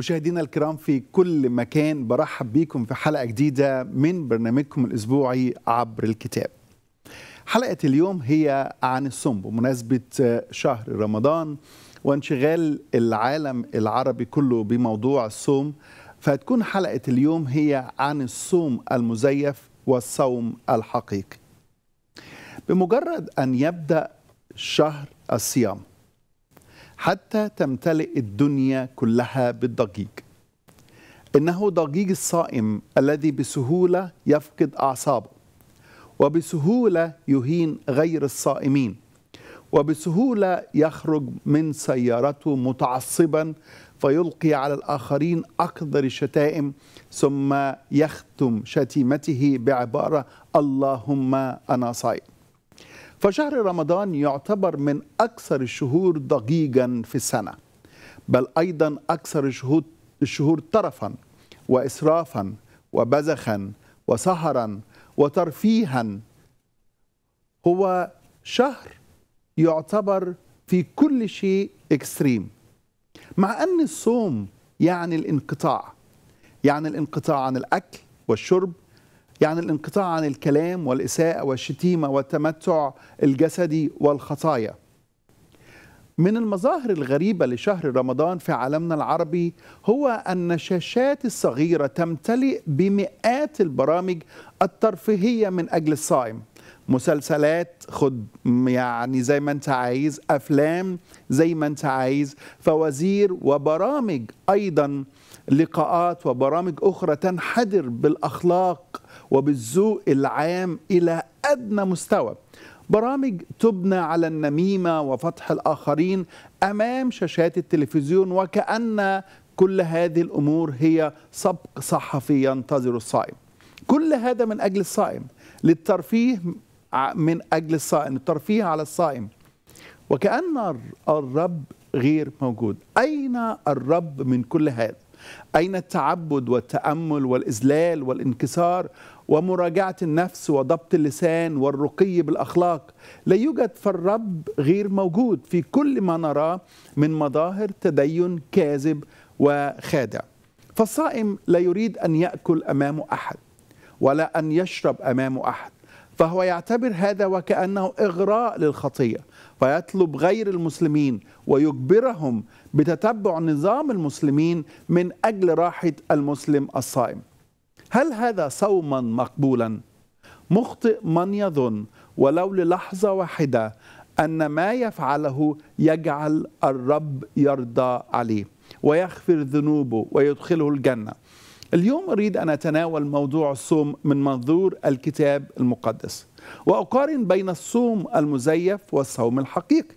مشاهدينا الكرام في كل مكان برحب بيكم في حلقة جديدة من برنامجكم الأسبوعي عبر الكتاب حلقة اليوم هي عن الصوم بمناسبة شهر رمضان وانشغال العالم العربي كله بموضوع الصوم فهتكون حلقة اليوم هي عن الصوم المزيف والصوم الحقيقي بمجرد أن يبدأ شهر الصيام حتى تمتلئ الدنيا كلها بالضجيج انه ضجيج الصائم الذي بسهوله يفقد اعصابه وبسهوله يهين غير الصائمين وبسهوله يخرج من سيارته متعصبا فيلقي على الاخرين اقدر الشتائم ثم يختم شتيمته بعباره اللهم انا صائم فشهر رمضان يعتبر من أكثر الشهور ضجيجا في السنة بل أيضا أكثر الشهور, الشهور وإسرافا وبذخا وسهرا وترفيها هو شهر يعتبر في كل شيء اكستريم مع أن الصوم يعني الانقطاع يعني الانقطاع عن الأكل والشرب يعني الانقطاع عن الكلام والإساءة والشتيمة والتمتع الجسدي والخطايا من المظاهر الغريبة لشهر رمضان في عالمنا العربي هو أن الشاشات الصغيرة تمتلئ بمئات البرامج الترفيهية من أجل الصائم مسلسلات خد يعني زي ما انت عايز افلام زي ما انت عايز فوازير وبرامج ايضا لقاءات وبرامج اخرى تنحدر بالاخلاق وبالذوق العام إلى أدنى مستوى برامج تبنى على النميمة وفتح الآخرين أمام شاشات التلفزيون وكأن كل هذه الأمور هي سبق صحفي ينتظر الصائم كل هذا من أجل الصائم للترفيه من أجل الصائم الترفيه على الصائم وكأن الرب غير موجود أين الرب من كل هذا؟ أين التعبد والتأمل والإذلال والانكسار ومراجعة النفس وضبط اللسان والرقي بالأخلاق لا يوجد في الرب غير موجود في كل ما نراه من مظاهر تدين كاذب وخادع فالصائم لا يريد أن يأكل أمام أحد ولا أن يشرب أمام أحد فهو يعتبر هذا وكأنه إغراء للخطية فيطلب غير المسلمين ويجبرهم بتتبع نظام المسلمين من أجل راحة المسلم الصائم هل هذا صوما مقبولا مخطئ من يظن ولو للحظه واحده ان ما يفعله يجعل الرب يرضى عليه ويغفر ذنوبه ويدخله الجنه اليوم اريد ان اتناول موضوع الصوم من منظور الكتاب المقدس واقارن بين الصوم المزيف والصوم الحقيقي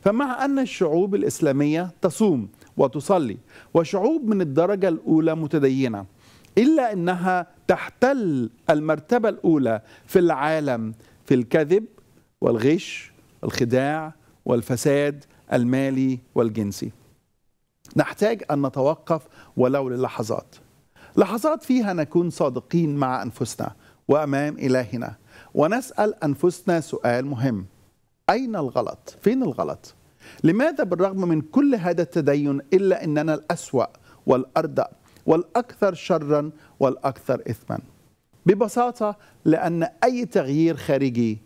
فمع ان الشعوب الاسلاميه تصوم وتصلي وشعوب من الدرجه الاولى متدينه إلا أنها تحتل المرتبة الأولى في العالم في الكذب والغش والخداع والفساد المالي والجنسي نحتاج أن نتوقف ولو للحظات لحظات فيها نكون صادقين مع أنفسنا وأمام إلهنا ونسأل أنفسنا سؤال مهم أين الغلط؟ فين الغلط؟ لماذا بالرغم من كل هذا التدين إلا أننا الأسوأ والأردأ والأكثر شرا والأكثر إثما ببساطة لأن أي تغيير خارجي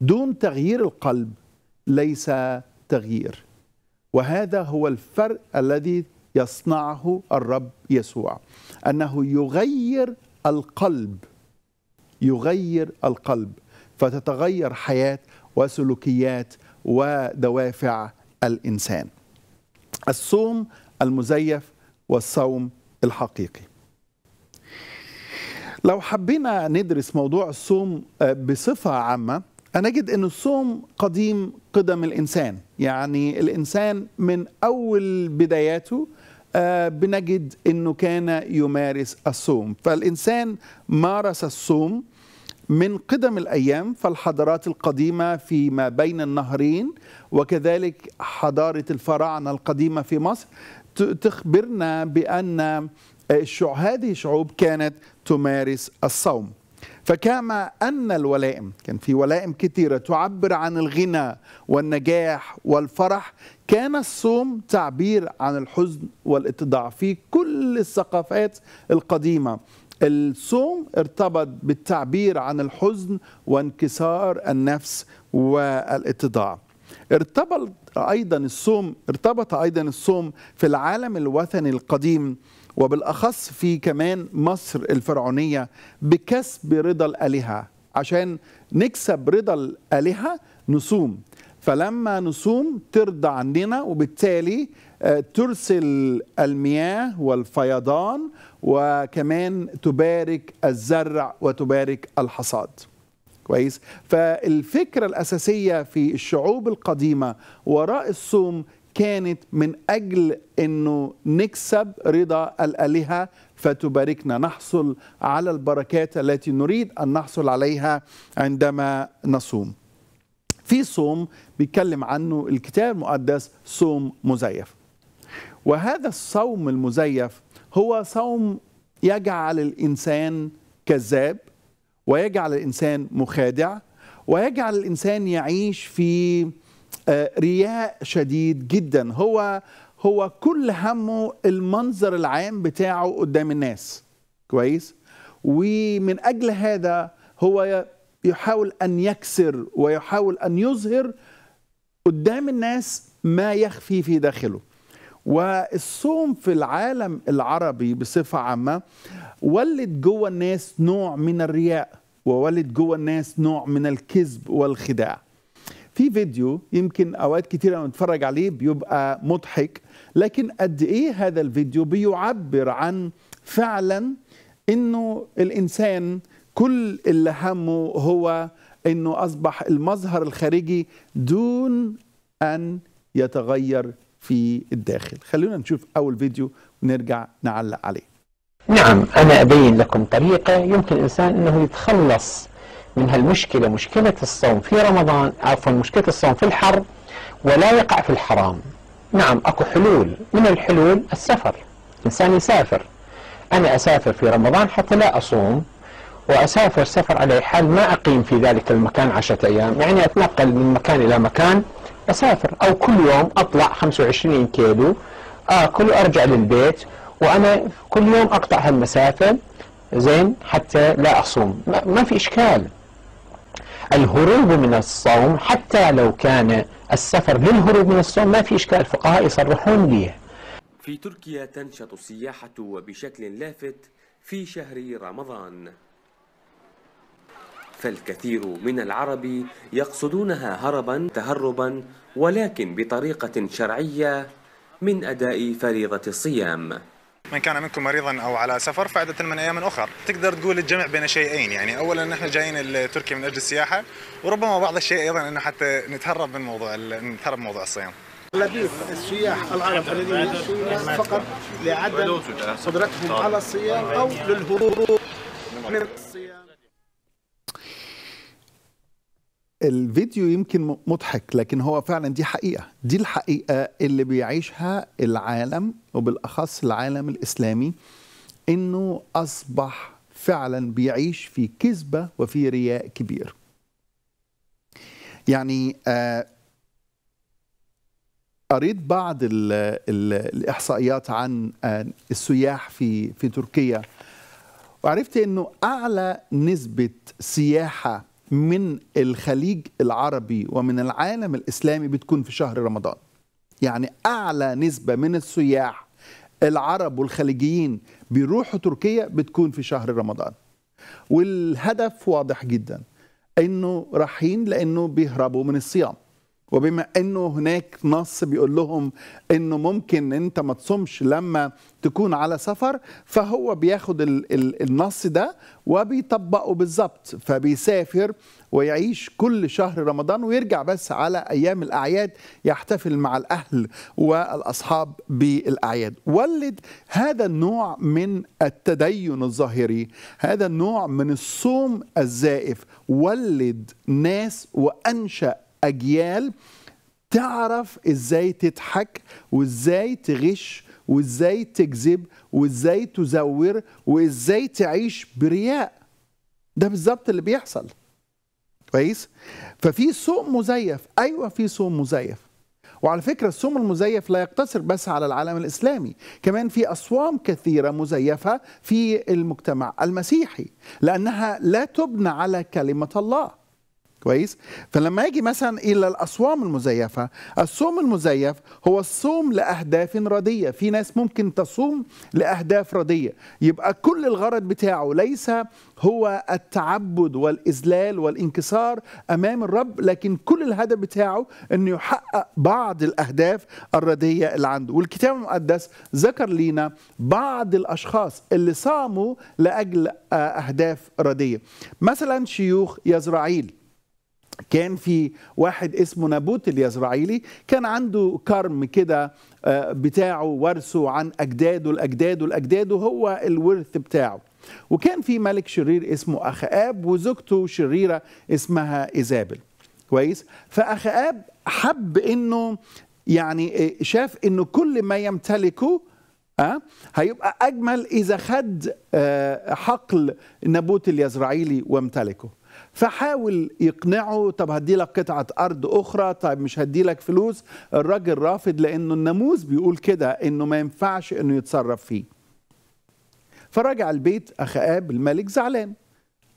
دون تغيير القلب ليس تغيير وهذا هو الفرق الذي يصنعه الرب يسوع انه يغير القلب يغير القلب فتتغير حياه وسلوكيات ودوافع الانسان الصوم المزيف والصوم الحقيقي لو حبينا ندرس موضوع الصوم آه، بصفة عامة هنجد أن الصوم قديم قدم الإنسان يعني الإنسان من أول بداياته آه، بنجد أنه كان يمارس الصوم فالإنسان مارس الصوم من قدم الأيام فالحضارات القديمة فيما بين النهرين وكذلك حضارة الفراعنة القديمة في مصر تخبرنا بأن آه، هذه الشعوب كانت تمارس الصوم فكما أن الولائم كان في ولائم كثيرة تعبر عن الغنى والنجاح والفرح كان الصوم تعبير عن الحزن والاتضاع في كل الثقافات القديمة الصوم ارتبط بالتعبير عن الحزن وانكسار النفس والاتضاع ارتبط ايضا الصوم ارتبط ايضا الصوم في العالم الوثني القديم وبالاخص في كمان مصر الفرعونيه بكسب رضا الالهه عشان نكسب رضا الالهه نصوم فلما نصوم ترضى عننا وبالتالي آه، ترسل المياه والفيضان وكمان تبارك الزرع وتبارك الحصاد كويس فالفكرة الأساسية في الشعوب القديمة وراء الصوم كانت من أجل أنه نكسب رضا الآلهة فتباركنا نحصل على البركات التي نريد أن نحصل عليها عندما نصوم في صوم بيتكلم عنه الكتاب المقدس صوم مزيف وهذا الصوم المزيف هو صوم يجعل الإنسان كذاب ويجعل الإنسان مخادع ويجعل الإنسان يعيش في آه، رياء شديد جدا هو هو كل همه المنظر العام بتاعه قدام الناس كويس ومن أجل هذا هو يحاول أن يكسر ويحاول أن يظهر قدام الناس ما يخفي في داخله والصوم في العالم العربي بصفة عامة ولد جوه الناس نوع من الرياء وولد جوه الناس نوع من الكذب والخداع في فيديو يمكن اوقات كتير انا نتفرج عليه بيبقى مضحك لكن قد ايه هذا الفيديو بيعبر عن فعلا انه الانسان كل اللي همه هو انه اصبح المظهر الخارجي دون ان يتغير في الداخل خلونا نشوف أول فيديو ونرجع نعلق عليه نعم أنا أبين لكم طريقة يمكن الإنسان أنه يتخلص من هالمشكلة مشكلة الصوم في رمضان عفوا مشكلة الصوم في الحر ولا يقع في الحرام نعم أكو حلول من الحلول السفر الإنسان يسافر أنا أسافر في رمضان حتى لا أصوم وأسافر سفر على حال ما أقيم في ذلك المكان عشرة أيام يعني أتنقل من مكان إلى مكان أسافر أو كل يوم أطلع 25 كيلو آكل آه، وأرجع للبيت وأنا كل يوم أقطع هالمسافة زين حتى لا أصوم ما في إشكال الهروب من الصوم حتى لو كان السفر للهروب من الصوم ما في إشكال الفقهاء يصرحون به في تركيا تنشط السياحة بشكل لافت في شهر رمضان فالكثير من العرب يقصدونها هربا تهربا ولكن بطريقة شرعية من أداء فريضة الصيام من كان منكم مريضا او على سفر فعدة من ايام اخر، تقدر تقول الجمع بين شيئين يعني اولا نحن جايين لتركيا من اجل السياحه وربما بعض الشيء ايضا انه حتى نتهرب من موضوع نتهرب من موضوع الصيام. اغلبيه السياح العرب الذين ياتون فقط لعدم قدرتهم على الصيام او للهروب من الفيديو يمكن مضحك لكن هو فعلا دي حقيقه دي الحقيقه اللي بيعيشها العالم وبالاخص العالم الاسلامي انه اصبح فعلا بيعيش في كذبه وفي رياء كبير يعني آه، قريت بعض الـ الـ الاحصائيات عن آه، السياح في في تركيا وعرفت انه اعلى نسبه سياحه من الخليج العربي ومن العالم الإسلامي بتكون في شهر رمضان يعني أعلى نسبة من السياح العرب والخليجيين بيروحوا تركيا بتكون في شهر رمضان والهدف واضح جدا انه رايحين لانه بيهربوا من الصيام وبما انه هناك نص بيقول لهم انه ممكن انت ما تصومش لما تكون على سفر فهو بياخد النص ده وبيطبقه بالظبط فبيسافر ويعيش كل شهر رمضان ويرجع بس على ايام الاعياد يحتفل مع الاهل والاصحاب بالاعياد ولد هذا النوع من التدين الظاهري هذا النوع من الصوم الزائف ولد ناس وانشا اجيال تعرف ازاي تضحك وازاي تغش وازاي تكذب وازاي تزور وازاي تعيش برياء ده بالظبط اللي بيحصل كويس ففي سوق مزيف ايوه في سوق مزيف وعلى فكره السوم المزيف لا يقتصر بس على العالم الاسلامي، كمان في اصوام كثيره مزيفه في المجتمع المسيحي، لانها لا تبنى على كلمه الله. كويس فلما يجي مثلا الى الاصوام المزيفه الصوم المزيف هو الصوم لاهداف رديه في ناس ممكن تصوم لاهداف رديه يبقى كل الغرض بتاعه ليس هو التعبد والاذلال والانكسار امام الرب لكن كل الهدف بتاعه انه يحقق بعض الاهداف الرديه اللي عنده والكتاب المقدس ذكر لينا بعض الاشخاص اللي صاموا لاجل آه، اهداف رديه مثلا شيوخ يزرعيل كان في واحد اسمه نابوت اليزرعيلي كان عنده كرم كده آه، بتاعه ورثه عن أجداده لأجداده لأجداده هو الورث بتاعه وكان في ملك شرير اسمه أخآب وزوجته شريرة اسمها إيزابل كويس فأخآب حب إنه يعني آه، شاف إنه كل ما يمتلكه أه؟ هيبقى أجمل إذا خد آه، حقل نابوت اليزرعيلي وامتلكه فحاول يقنعه طب هدي لك قطعة أرض أخرى طب مش هدي لك فلوس الراجل رافض لأنه الناموس بيقول كده إنه ما ينفعش إنه يتصرف فيه فرجع البيت أخآب الملك زعلان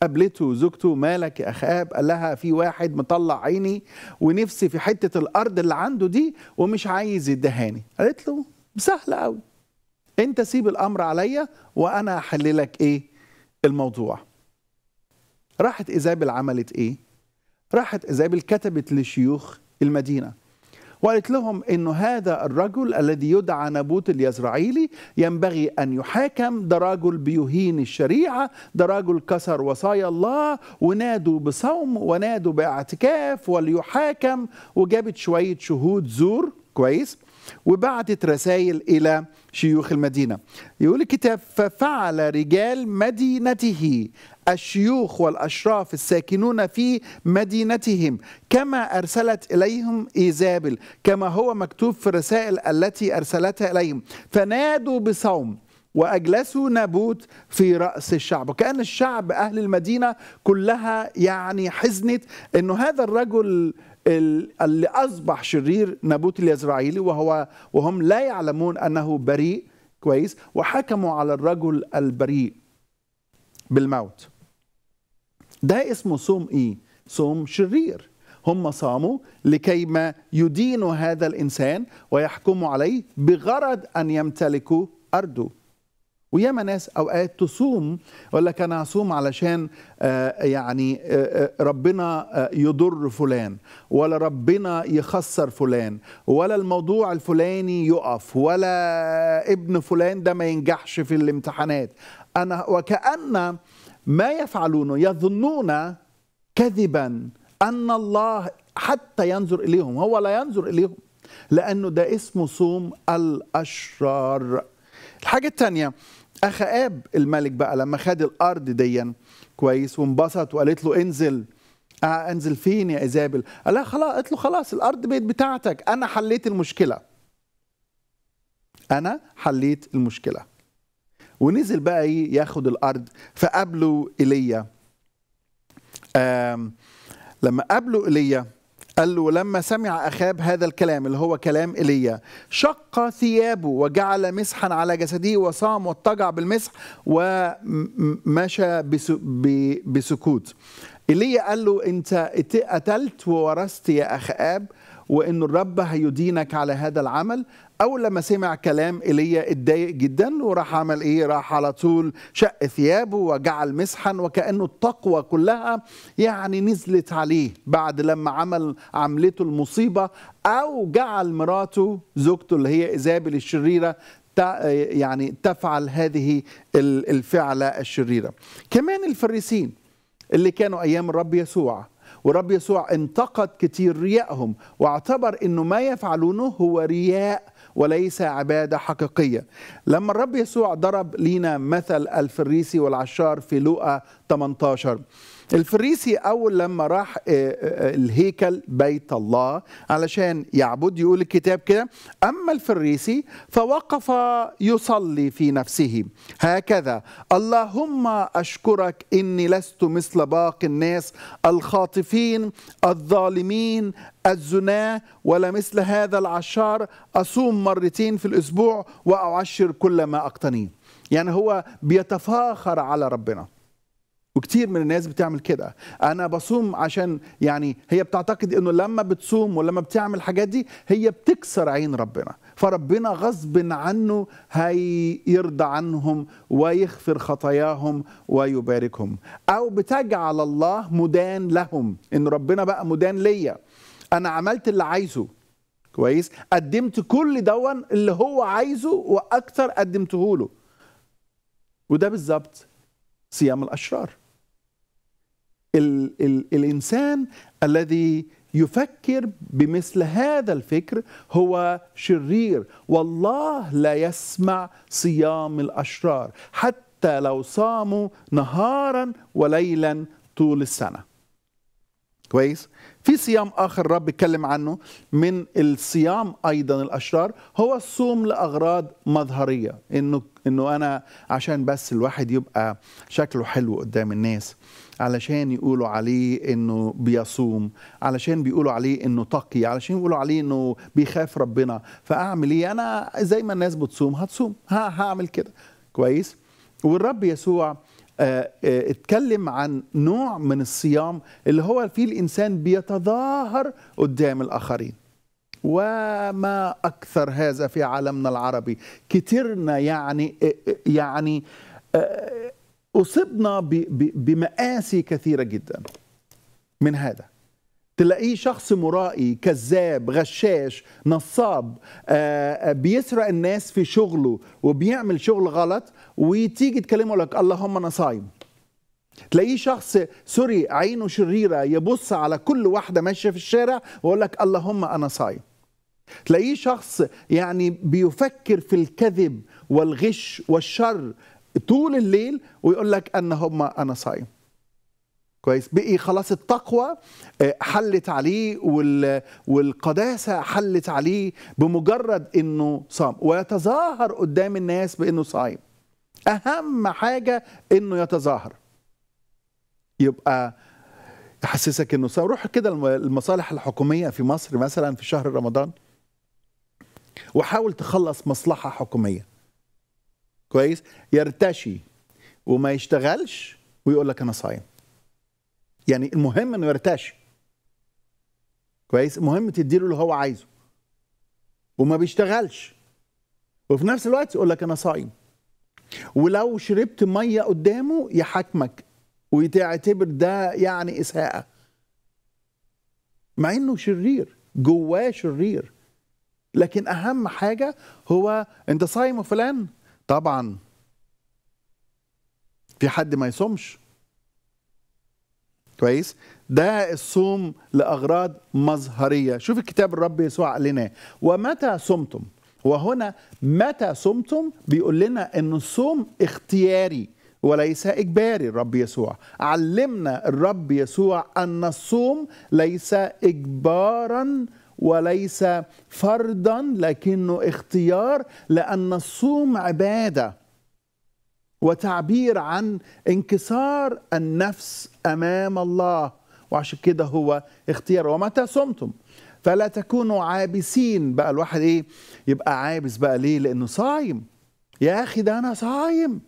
قابلته زوجته مالك يا اخاب قال لها في واحد مطلع عيني ونفسي في حته الارض اللي عنده دي ومش عايز يدهاني قالت له سهله قوي انت سيب الامر عليا وانا لك ايه الموضوع راحت ايزابل عملت ايه راحت ايزابل كتبت لشيوخ المدينه وقالت لهم انه هذا الرجل الذي يدعى نبوت اليزرعيلي ينبغي ان يحاكم ده رجل بيهين الشريعه ده رجل كسر وصايا الله ونادوا بصوم ونادوا باعتكاف وليحاكم وجابت شويه شهود زور كويس وبعتت رسائل الى شيوخ المدينه يقول الكتاب ففعل رجال مدينته الشيوخ والأشراف الساكنون في مدينتهم كما أرسلت إليهم إيزابل كما هو مكتوب في الرسائل التي أرسلتها إليهم فنادوا بصوم واجلسوا نابوت في راس الشعب وكان الشعب اهل المدينه كلها يعني حزنت انه هذا الرجل اللي اصبح شرير نابوت اليزرائيلي وهو وهم لا يعلمون انه بريء كويس وحكموا على الرجل البريء بالموت ده اسمه صوم ايه صوم شرير هم صاموا لكي ما يدينوا هذا الإنسان ويحكموا عليه بغرض أن يمتلكوا أرضه وياما ناس اوقات تصوم يقول لك انا هصوم علشان آه، يعني آه، آه، ربنا يضر فلان ولا ربنا يخسر فلان ولا الموضوع الفلاني يقف ولا ابن فلان ده ما ينجحش في الامتحانات انا وكان ما يفعلونه يظنون كذبا أن الله حتى ينظر إليهم هو لا ينظر إليهم لأنه ده اسمه صوم الأشرار الحاجة الثانية أخاب الملك بقى لما خد الأرض ديا كويس وانبسط وقالت له انزل آه انزل فين يا ايزابل قال لها خلاص قالت له خلاص الارض بقت بتاعتك انا حليت المشكله انا حليت المشكله ونزل بقى ايه ياخد الارض فقابله ايليا لما قابله ايليا قال له لما سمع اخاب هذا الكلام اللي هو كلام ايليا شق ثيابه وجعل مسحا على جسده وصام واتجع بالمسح ومشى بسكوت ايليا قال له انت قتلت وورثت يا اخاب وان الرب هيدينك على هذا العمل اول لما سمع كلام ايليا اتضايق جدا وراح عمل ايه راح على طول شق ثيابه وجعل مسحا وكانه التقوى كلها يعني نزلت عليه بعد لما عمل عملته المصيبه او جعل مراته زوجته اللي هي ايزابل الشريره يعني تفعل هذه الفعله الشريره كمان الفريسين اللي كانوا ايام الرب يسوع ورب يسوع انتقد كتير ريائهم واعتبر انه ما يفعلونه هو رياء وليس عبادة حقيقية لما الرب يسوع ضرب لينا مثل الفريسي والعشار في لوقا 18 الفريسي أول لما راح آه، آه، الهيكل بيت الله علشان يعبد يقول الكتاب كده أما الفريسي فوقف يصلي في نفسه هكذا اللهم أشكرك إني لست مثل باقي الناس الخاطفين الظالمين الزناة ولا مثل هذا العشار أصوم مرتين في الأسبوع وأعشر كل ما أقتنيه يعني هو بيتفاخر على ربنا وكتير من الناس بتعمل كده انا بصوم عشان يعني هي بتعتقد انه لما بتصوم ولما بتعمل الحاجات دي هي بتكسر عين ربنا فربنا غصب عنه هيرضى عنهم ويغفر خطاياهم ويباركهم او بتجعل الله مدان لهم ان ربنا بقى مدان ليا انا عملت اللي عايزه كويس قدمت كل دون اللي هو عايزه واكتر قدمته له وده بالظبط صيام الاشرار ال ال الانسان الذي يفكر بمثل هذا الفكر هو شرير والله لا يسمع صيام الاشرار حتى لو صاموا نهارا وليلا طول السنه كويس في صيام آخر الرب بيتكلم عنه من الصيام أيضا الأشرار هو الصوم لأغراض مظهرية إنه إنه أنا عشان بس الواحد يبقى شكله حلو قدام الناس علشان يقولوا عليه انه بيصوم علشان بيقولوا عليه انه تقي علشان يقولوا عليه انه بيخاف ربنا فاعمل ايه انا زي ما الناس بتصوم هتصوم ها هعمل كده كويس والرب يسوع آه، آه، اتكلم عن نوع من الصيام اللي هو فيه الإنسان بيتظاهر قدام الآخرين وما أكثر هذا في عالمنا العربي كترنا يعني آه، يعني أصبنا بمآسي كثيرة جدا من هذا تلاقيه شخص مرائي كذاب غشاش نصاب آه، آه، بيسرق الناس في شغله وبيعمل شغل غلط وتيجي تكلمه لك اللهم انا صايم تلاقيه شخص سوري عينه شريره يبص على كل واحده ماشيه في الشارع ويقول لك اللهم انا صايم تلاقيه شخص يعني بيفكر في الكذب والغش والشر طول الليل ويقول لك هم انا صايم كويس بقي خلاص التقوى آه، حلت عليه والقداسه حلت عليه بمجرد انه صام ويتظاهر قدام الناس بانه صايم اهم حاجه انه يتظاهر يبقى يحسسك انه صايم روح كده المصالح الحكوميه في مصر مثلا في شهر رمضان وحاول تخلص مصلحه حكوميه كويس يرتشي وما يشتغلش ويقول لك انا صايم يعني المهم انه يرتاش كويس المهم تديله اللي هو عايزه وما بيشتغلش وفي نفس الوقت يقول لك انا صايم ولو شربت ميه قدامه يحاكمك ويعتبر ده يعني اساءه مع انه شرير جواه شرير لكن اهم حاجه هو انت صايم وفلان طبعا في حد ما يصومش كويس ده الصوم لاغراض مظهريه شوف الكتاب الرب يسوع قال لنا ومتى صمتم وهنا متى صمتم بيقول لنا ان الصوم اختياري وليس اجباري الرب يسوع علمنا الرب يسوع ان الصوم ليس اجبارا وليس فرضا لكنه اختيار لان الصوم عباده وتعبير عن انكسار النفس امام الله وعشان كده هو اختيار ومتى صمتم فلا تكونوا عابسين بقى الواحد ايه يبقى عابس بقى ليه لانه صايم يا اخي ده انا صايم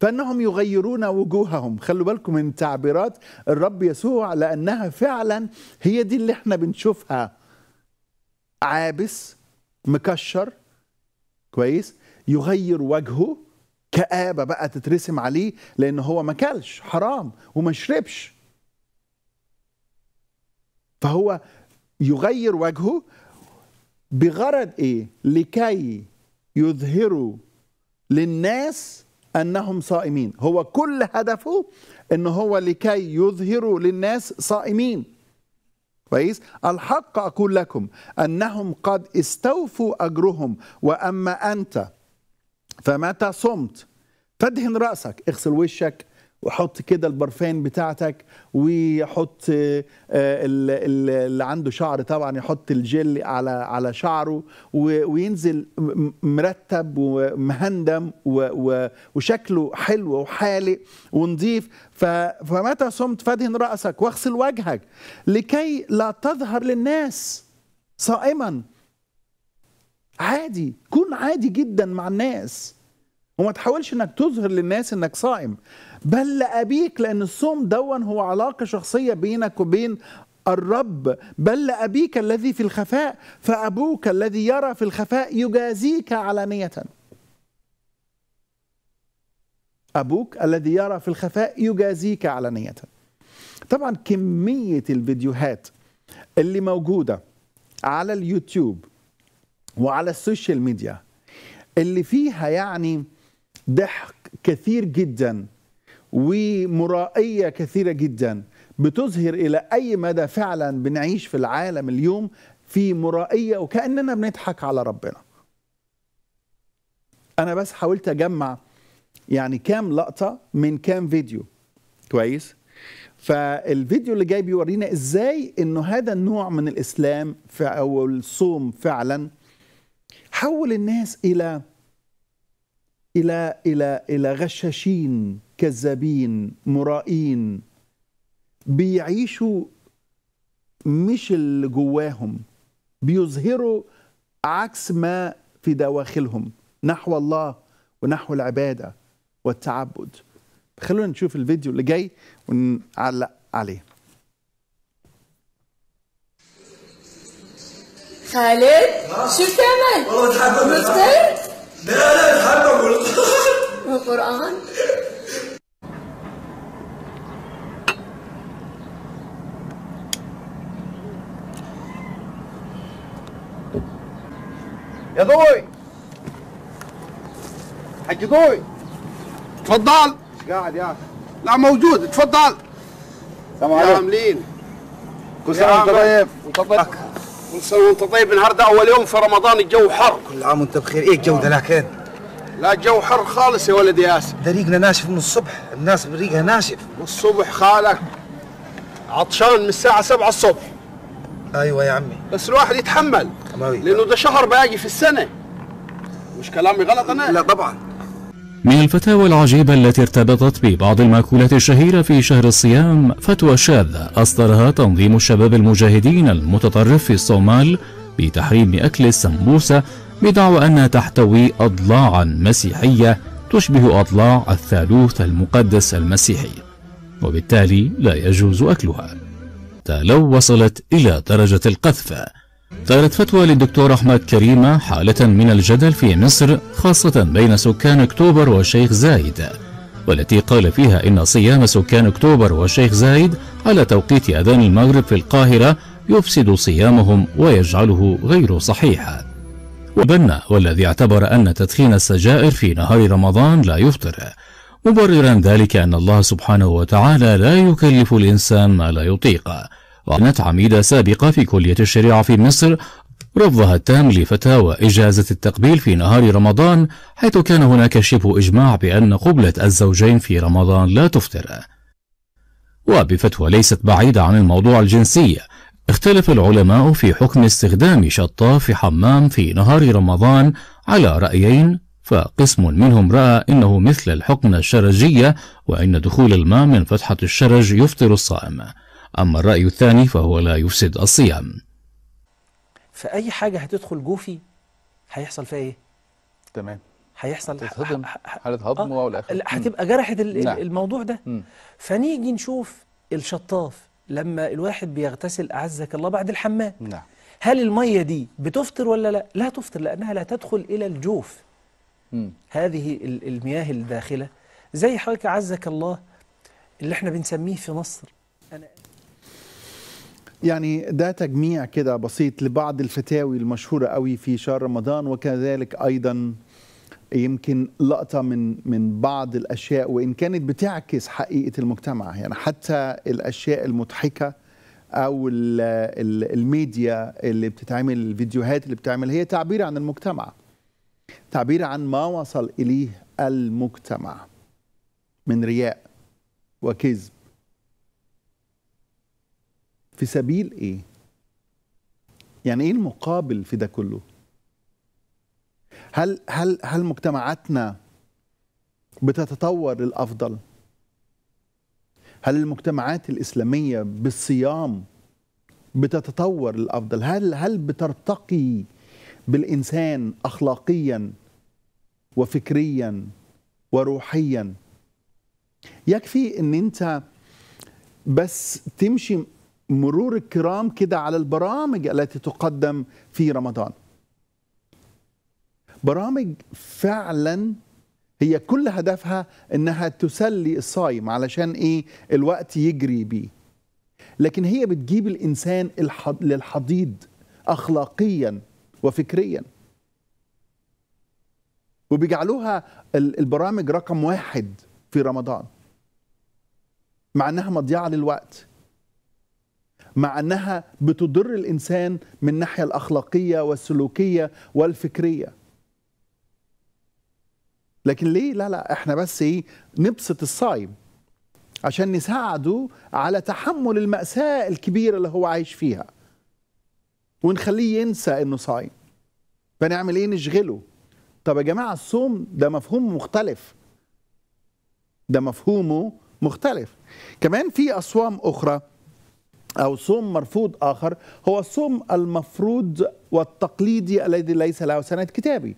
فانهم يغيرون وجوههم خلوا بالكم من تعبيرات الرب يسوع لانها فعلا هي دي اللي احنا بنشوفها عابس مكشر كويس يغير وجهه كآبة بقى تترسم عليه لأن هو ما كلش حرام وما شربش فهو يغير وجهه بغرض إيه؟ لكي يظهروا للناس أنهم صائمين هو كل هدفه أن هو لكي يظهروا للناس صائمين كويس الحق أقول لكم أنهم قد استوفوا أجرهم وأما أنت فمتى صمت فدهن راسك اغسل وشك وحط كده البرفان بتاعتك ويحط آه، اللي عنده شعر طبعا يحط الجل على على شعره وينزل مرتب ومهندم وشكله حلو وحالق ونظيف فمتى صمت فدهن راسك واغسل وجهك لكي لا تظهر للناس صائما عادي كن عادي جدا مع الناس وما تحاولش انك تظهر للناس انك صائم بل لابيك لان الصوم دون هو علاقه شخصيه بينك وبين الرب بل لابيك الذي في الخفاء فابوك الذي يرى في الخفاء يجازيك علانيه ابوك الذي يرى في الخفاء يجازيك علانيه طبعا كميه الفيديوهات اللي موجوده على اليوتيوب وعلى السوشيال ميديا اللي فيها يعني ضحك كثير جدا ومرائية كثيرة جدا بتظهر إلى أي مدى فعلا بنعيش في العالم اليوم في مرائية وكأننا بنضحك على ربنا أنا بس حاولت أجمع يعني كام لقطة من كام فيديو كويس فالفيديو اللي جاي بيورينا ازاي انه هذا النوع من الاسلام او الصوم فعلا حول الناس إلى إلى إلى إلى غشاشين كذابين مرائين بيعيشوا مش اللي جواهم بيظهروا عكس ما في دواخلهم نحو الله ونحو العبادة والتعبد خلونا نشوف الفيديو اللي جاي ونعلق عليه خالد شو بتعمل؟ والله بتحمم مفطر؟ لا لا بتحمم والقرآن قرآن؟ يا ضوي حجي ضوي تفضل قاعد يا لا موجود تفضل سلام عليكم عاملين كل سنه وانت طيب كل سنة وانت طيب النهارده أول يوم في رمضان الجو حر كل عام وانت بخير إيه الجو ده لكن لا الجو حر خالص يا ولد ياسر ده ريقنا ناشف من الصبح الناس بريقها ناشف من الصبح خالك عطشان من الساعة 7 الصبح أيوة يا عمي بس الواحد يتحمل لأنه ده شهر باقي في السنة مش كلامي غلط أنا لا طبعا من الفتاوى العجيبة التي ارتبطت ببعض المأكولات الشهيرة في شهر الصيام فتوى شاذة أصدرها تنظيم الشباب المجاهدين المتطرف في الصومال بتحريم أكل السمبوسة بدعوى أنها تحتوي أضلاعا مسيحية تشبه أضلاع الثالوث المقدس المسيحي وبالتالي لا يجوز أكلها حتى لو وصلت إلى درجة القذفة دارت فتوى للدكتور أحمد كريمة حالة من الجدل في مصر خاصة بين سكان أكتوبر والشيخ زايد والتي قال فيها إن صيام سكان أكتوبر والشيخ زايد على توقيت أذان المغرب في القاهرة يفسد صيامهم ويجعله غير صحيح وبنى والذي اعتبر أن تدخين السجائر في نهار رمضان لا يفطر مبررا ذلك أن الله سبحانه وتعالى لا يكلف الإنسان ما لا يطيقه وكانت عميدة سابقة في كلية الشريعة في مصر رفضها التام لفتاوى إجازة التقبيل في نهار رمضان حيث كان هناك شبه إجماع بأن قبلة الزوجين في رمضان لا تفطر وبفتوى ليست بعيدة عن الموضوع الجنسي اختلف العلماء في حكم استخدام شطة في حمام في نهار رمضان على رأيين فقسم منهم رأى إنه مثل الحقنة الشرجية وإن دخول الماء من فتحة الشرج يفطر الصائم أما الرأي الثاني فهو لا يفسد الصيام فأي حاجة هتدخل جوفي هيحصل فيها إيه؟ تمام هيحصل هتهضم حاله هضم آه والاخر هتبقى جرحت نعم. الموضوع ده م. فنيجي نشوف الشطاف لما الواحد بيغتسل اعزك الله بعد الحمام نعم. هل الميه دي بتفطر ولا لا لا تفطر لانها لا تدخل الى الجوف م. هذه المياه الداخله زي حضرتك عزك الله اللي احنا بنسميه في مصر يعني ده تجميع كده بسيط لبعض الفتاوي المشهورة قوي في شهر رمضان وكذلك أيضا يمكن لقطة من من بعض الأشياء وإن كانت بتعكس حقيقة المجتمع يعني حتى الأشياء المضحكة أو الميديا اللي بتتعمل الفيديوهات اللي بتعمل هي تعبير عن المجتمع تعبير عن ما وصل إليه المجتمع من رياء وكذب في سبيل ايه يعني ايه المقابل في ده كله هل هل هل مجتمعاتنا بتتطور للافضل هل المجتمعات الاسلاميه بالصيام بتتطور للافضل هل هل بترتقي بالانسان اخلاقيا وفكريا وروحيا يكفي ان انت بس تمشي مرور الكرام كده على البرامج التي تقدم في رمضان برامج فعلا هي كل هدفها انها تسلي الصايم علشان ايه الوقت يجري بيه لكن هي بتجيب الانسان للحضيض اخلاقيا وفكريا وبيجعلوها البرامج رقم واحد في رمضان مع انها مضيعه للوقت مع انها بتضر الانسان من الناحيه الاخلاقيه والسلوكيه والفكريه لكن ليه لا لا احنا بس ايه نبسط الصايم عشان نساعده على تحمل المأساة الكبيرة اللي هو عايش فيها ونخليه ينسى انه صايم فنعمل ايه نشغله طب يا جماعة الصوم ده مفهوم مختلف ده مفهومه مختلف كمان في أصوام أخرى أو صوم مرفوض آخر هو الصوم المفروض والتقليدي الذي ليس له سند كتابي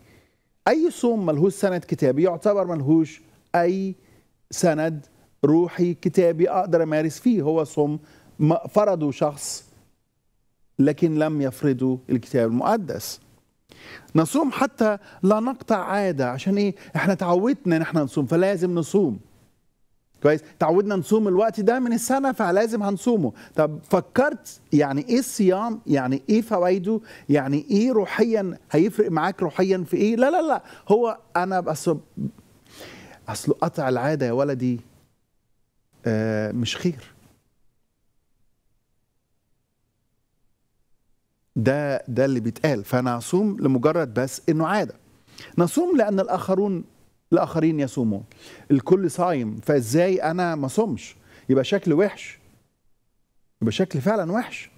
أي صوم ملهوش سند كتابي يعتبر ملهوش أي سند روحي كتابي أقدر أمارس فيه هو صوم فرضه شخص لكن لم يفرضه الكتاب المقدس نصوم حتى لا نقطع عادة عشان إيه إحنا تعودنا إن إحنا نصوم فلازم نصوم كويس تعودنا نصوم الوقت ده من السنه فلازم هنصومه طب فكرت يعني ايه الصيام يعني ايه فوائده يعني ايه روحيا هيفرق معاك روحيا في ايه لا لا لا هو انا بس اصل قطع العاده يا ولدي آه، مش خير ده ده اللي بيتقال فانا هصوم لمجرد بس انه عاده نصوم لان الاخرون الآخرين يصومون الكل صايم فإزاي أنا ما صومش يبقى شكل وحش يبقى شكل فعلا وحش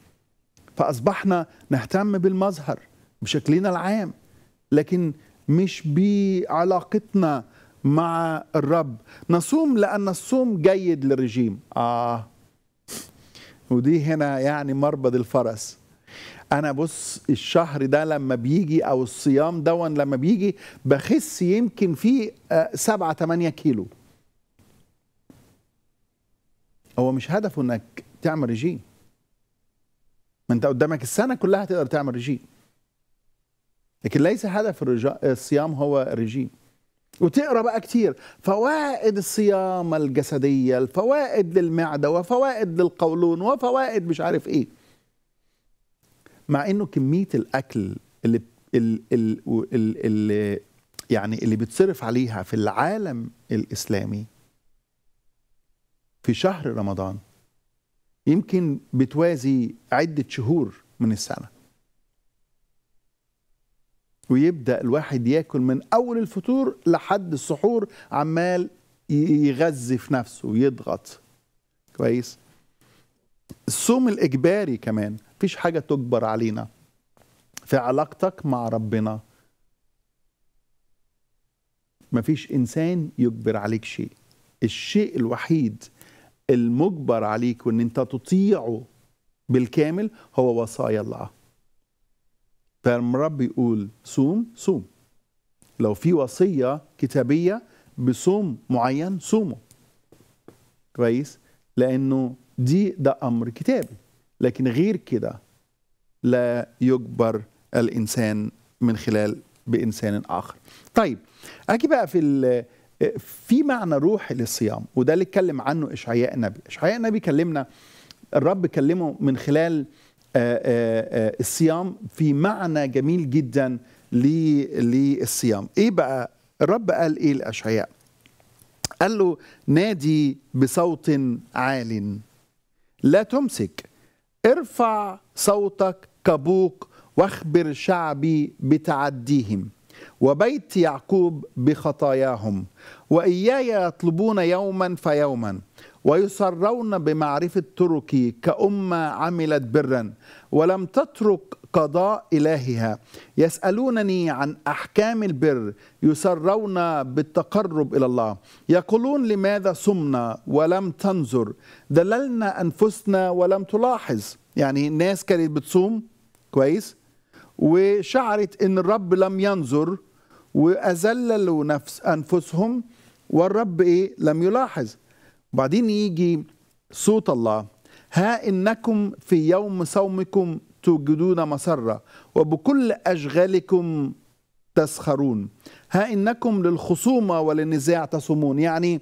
فأصبحنا نهتم بالمظهر بشكلنا العام لكن مش بعلاقتنا مع الرب نصوم لأن الصوم جيد للرجيم آه ودي هنا يعني مربض الفرس انا بص الشهر ده لما بيجي او الصيام دون لما بيجي بخس يمكن فيه 7 آه، 8 كيلو هو مش هدفه انك تعمل ريجيم ما انت قدامك السنه كلها تقدر تعمل ريجيم لكن ليس هدف الصيام هو الرجيم وتقرا بقى كتير فوائد الصيام الجسديه الفوائد للمعده وفوائد للقولون وفوائد مش عارف ايه مع انه كميه الاكل اللي اللي, اللي, يعني اللي بيتصرف عليها في العالم الاسلامي في شهر رمضان يمكن بتوازي عده شهور من السنه ويبدا الواحد ياكل من اول الفطور لحد السحور عمال يغذي في نفسه ويضغط كويس الصوم الاجباري كمان فيش حاجة تجبر علينا في علاقتك مع ربنا مفيش إنسان يجبر عليك شيء الشيء الوحيد المجبر عليك وان انت تطيعه بالكامل هو وصايا الله فالرب يقول صوم صوم لو في وصية كتابية بصوم معين صومه كويس لأنه دي ده أمر كتابي لكن غير كده لا يجبر الانسان من خلال بانسان اخر طيب اجي بقى في في معنى روحي للصيام وده اللي اتكلم عنه اشعياء النبي اشعياء النبي كلمنا الرب كلمه من خلال آه، آه، آه، الصيام في معنى جميل جدا للصيام ايه بقى الرب قال ايه لاشعياء قال له نادي بصوت عال لا تمسك ارفع صوتك كبوق واخبر شعبي بتعديهم وبيت يعقوب بخطاياهم واياي يطلبون يوما فيوما ويسرون بمعرفة تركي كأمة عملت برا ولم تترك قضاء إلهها يسألونني عن أحكام البر يسرون بالتقرب إلى الله يقولون لماذا صمنا ولم تنظر دللنا أنفسنا ولم تلاحظ يعني الناس كانت بتصوم كويس وشعرت ان الرب لم ينظر واذللوا نفس انفسهم والرب ايه لم يلاحظ وبعدين يجي صوت الله ها إنكم في يوم صومكم توجدون مسرة وبكل أشغالكم تسخرون ها إنكم للخصومة وللنزاع تصومون يعني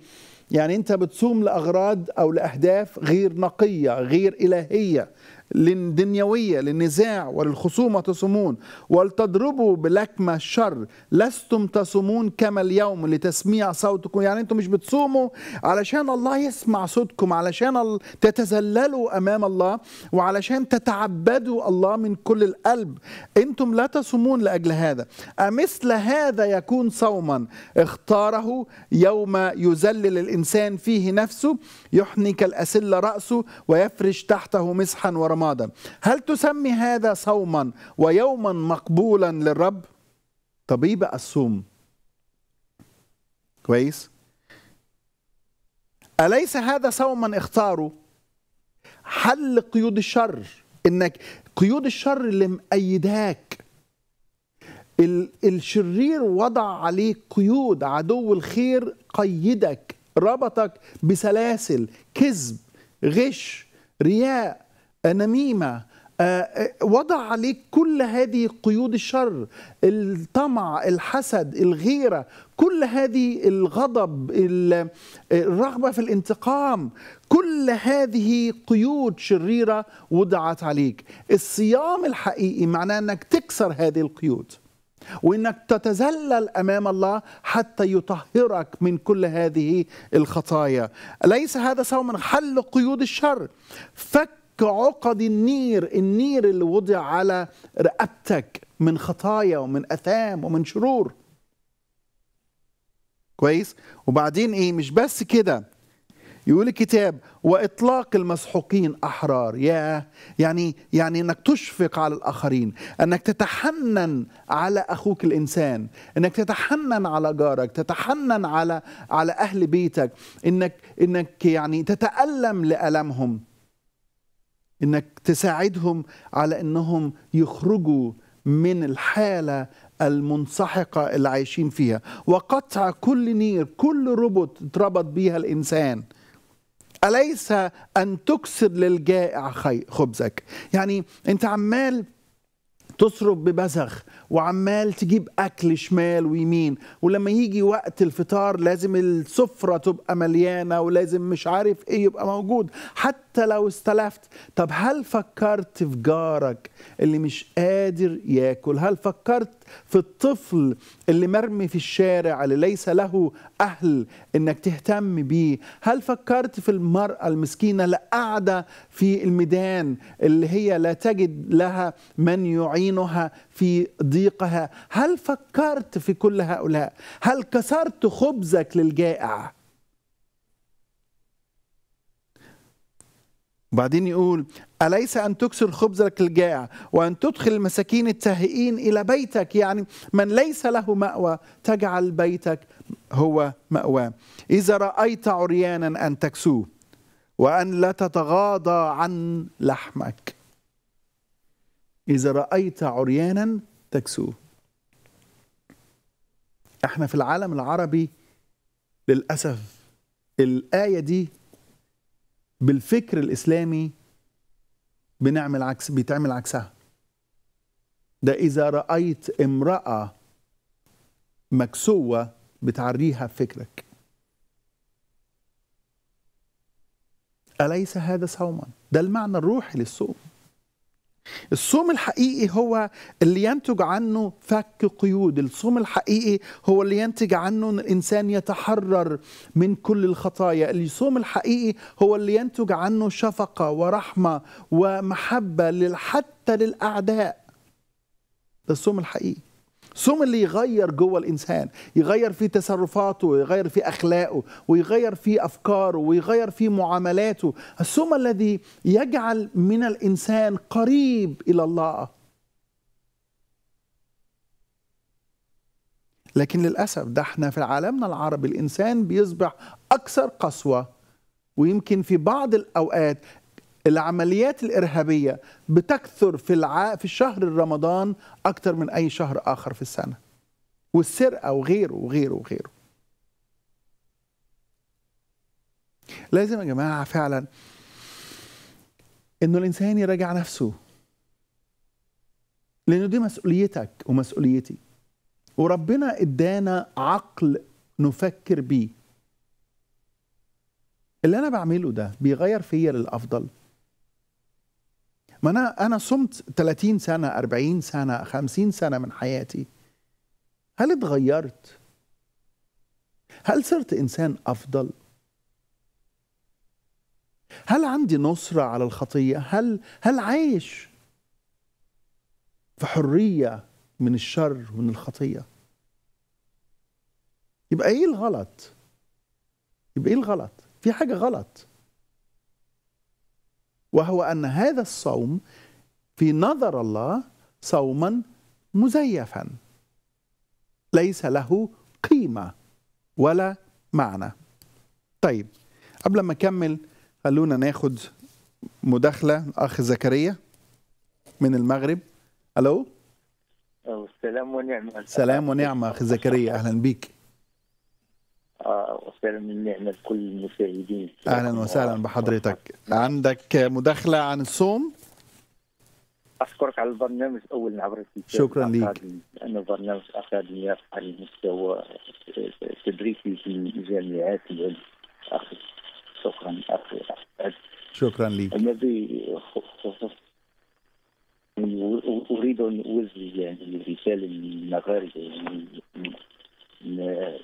يعني أنت بتصوم لأغراض أو لأهداف غير نقية غير إلهية للدنيوية للنزاع وللخصومة تصومون ولتضربوا بلكمة الشر لستم تصومون كما اليوم لتسميع صوتكم يعني انتم مش بتصوموا علشان الله يسمع صوتكم علشان تتذللوا أمام الله وعلشان تتعبدوا الله من كل القلب انتم لا تصومون لأجل هذا أمثل هذا يكون صوما اختاره يوم يذلل الإنسان فيه نفسه يحني كالأسلة رأسه ويفرش تحته مسحا ورا رمادا هل تسمي هذا صوما ويوما مقبولا للرب طب ايه بقى الصوم كويس أليس هذا صوما اختاره حل قيود الشر انك قيود الشر اللي مأيداك الشرير وضع عليك قيود عدو الخير قيدك ربطك بسلاسل كذب غش رياء نميمه آه، آه، وضع عليك كل هذه قيود الشر الطمع الحسد الغيره كل هذه الغضب الرغبه في الانتقام كل هذه قيود شريره وضعت عليك الصيام الحقيقي معناه انك تكسر هذه القيود وانك تتذلل امام الله حتى يطهرك من كل هذه الخطايا ليس هذا صوما حل قيود الشر فك كعقد النير النير اللي وضع على رقبتك من خطايا ومن اثام ومن شرور كويس وبعدين ايه مش بس كده يقول الكتاب واطلاق المسحوقين احرار يا يعني يعني انك تشفق على الاخرين انك تتحنن على اخوك الانسان انك تتحنن على جارك تتحنن على على اهل بيتك انك انك يعني تتالم لالمهم انك تساعدهم على انهم يخرجوا من الحاله المنسحقه اللي عايشين فيها وقطع كل نير كل ربط اتربط بيها الانسان اليس ان تكسر للجائع خبزك يعني انت عمال تصرف ببذخ وعمال تجيب اكل شمال ويمين ولما يجي وقت الفطار لازم السفره تبقى مليانه ولازم مش عارف ايه يبقى موجود حتى حتى لو استلفت طب هل فكرت في جارك اللي مش قادر ياكل هل فكرت في الطفل اللي مرمي في الشارع اللي ليس له أهل إنك تهتم بيه هل فكرت في المرأة المسكينة اللي قاعدة في الميدان اللي هي لا تجد لها من يعينها في ضيقها هل فكرت في كل هؤلاء هل كسرت خبزك للجائع وبعدين يقول أليس أن تكسر خبزك الجائع وأن تدخل المساكين التاهئين إلى بيتك يعني من ليس له مأوى تجعل بيتك هو مأواه إذا رأيت عريانا أن تكسوه وأن لا تتغاضى عن لحمك إذا رأيت عريانا تكسوه احنا في العالم العربي للأسف الآية دي بالفكر الاسلامي بنعمل عكس بيتعمل عكسها ده اذا رايت امراه مكسوه بتعريها بفكرك اليس هذا صوما ده المعنى الروحي للصوم الصوم الحقيقي هو اللي ينتج عنه فك قيود الصوم الحقيقي هو اللي ينتج عنه ان الانسان يتحرر من كل الخطايا الصوم الحقيقي هو اللي ينتج عنه شفقه ورحمه ومحبه حتى للاعداء ده الصوم الحقيقي ثم اللي يغير جوه الانسان يغير في تصرفاته ويغير في اخلاقه ويغير في افكاره ويغير في معاملاته ثم الذي يجعل من الانسان قريب الى الله لكن للاسف ده احنا في عالمنا العربي الانسان بيصبح اكثر قسوه ويمكن في بعض الاوقات العمليات الارهابيه بتكثر في الع... في شهر رمضان اكثر من اي شهر اخر في السنه والسرقه وغيره وغيره وغيره لازم يا جماعه فعلا انه الانسان يراجع نفسه لانه دي مسؤوليتك ومسؤوليتي وربنا ادانا عقل نفكر بيه اللي انا بعمله ده بيغير فيا للافضل ما انا انا صمت 30 سنه 40 سنه 50 سنه من حياتي هل اتغيرت هل صرت انسان افضل هل عندي نصره على الخطيه هل هل عايش في حريه من الشر ومن الخطيه يبقى ايه الغلط يبقى ايه الغلط في حاجه غلط وهو أن هذا الصوم في نظر الله صوما مزيفا ليس له قيمة ولا معنى طيب قبل ما أكمل خلونا ناخد مداخلة أخ زكريا من المغرب ألو السلام ونعمة سلام ونعمة أخ زكريا أهلا بيك وسهلا نعمة لكل المشاهدين اهلا وسهلا بحضرتك عندك مداخله عن الصوم اشكرك على البرنامج اولا عبر التلفزيون شكرا لك لانه برنامج اكاديمي على المستوى التدريسي في الجامعات اخي شكرا اخي شكرا لك الذي اريد ان اوجه يعني رساله للمغاربه يعني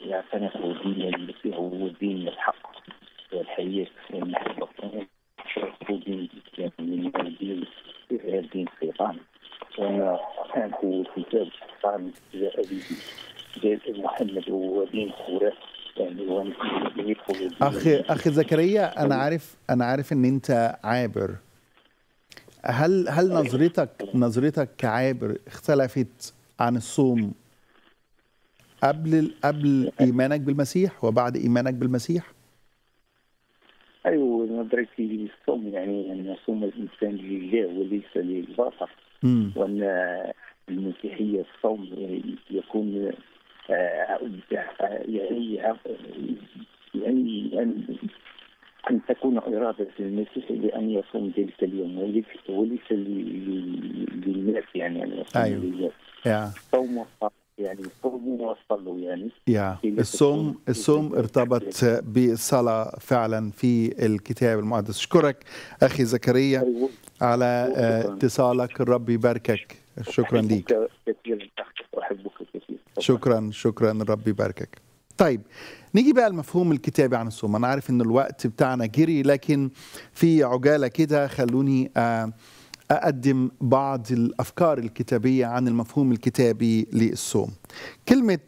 يعتنقوا دين المسيح وهو دين الحق والحقيقة المحبة يعتنقوا دين الدين دين الشيطان في كتاب الشيطان جاء به محمد يعني هو دين خرافي يعني اخي اخي زكريا انا عارف انا عارف ان انت عابر هل هل نظرتك نظرتك كعابر اختلفت عن الصوم قبل قبل ايمانك بالمسيح وبعد ايمانك بالمسيح ايوه مدركتي الصوم يعني ان يصوم الانسان لله وليس للبشر وان المسيحيه الصوم يكون يعني يعني ان ان تكون اراده المسيح لان يصوم ذلك اليوم وليس للناس يعني ان يصوم أيوه. للناس صوم يعني الصوم وصل له يعني يا الصوم الصوم ارتبط بالصلاة فعلا في الكتاب المقدس أشكرك أخي زكريا أيوة. على آه، اتصالك الرب يباركك شكرا ليك شكرا شكرا الرب يباركك طيب نيجي بقى المفهوم الكتابي عن الصوم انا عارف ان الوقت بتاعنا جري لكن في عجاله كده خلوني آه أقدم بعض الأفكار الكتابية عن المفهوم الكتابي للصوم كلمة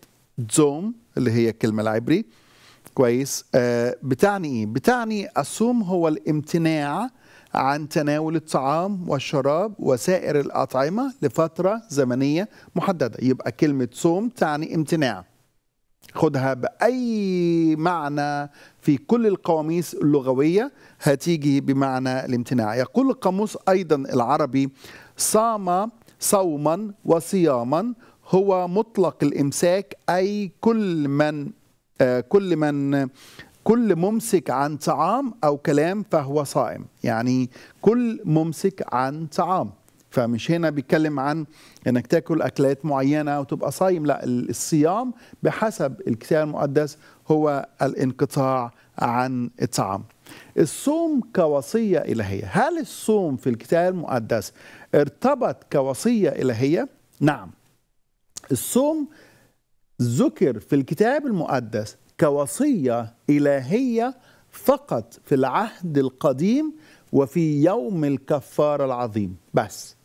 زوم اللي هي الكلمة العبري كويس آه، بتعني إيه؟ بتعني الصوم هو الامتناع عن تناول الطعام والشراب وسائر الأطعمة لفترة زمنية محددة يبقى كلمة صوم تعني امتناع خدها بأي معنى في كل القواميس اللغوية هتيجي بمعنى الامتناع يقول القاموس أيضا العربي صام صوما وصياما هو مطلق الإمساك أي كل من آه، كل من كل ممسك عن طعام أو كلام فهو صائم يعني كل ممسك عن طعام فمش هنا بيتكلم عن انك تاكل اكلات معينه وتبقى صايم لا الصيام بحسب الكتاب المقدس هو الانقطاع عن الطعام الصوم كوصيه الهيه هل الصوم في الكتاب المقدس ارتبط كوصيه الهيه نعم الصوم ذكر في الكتاب المقدس كوصيه الهيه فقط في العهد القديم وفي يوم الكفاره العظيم بس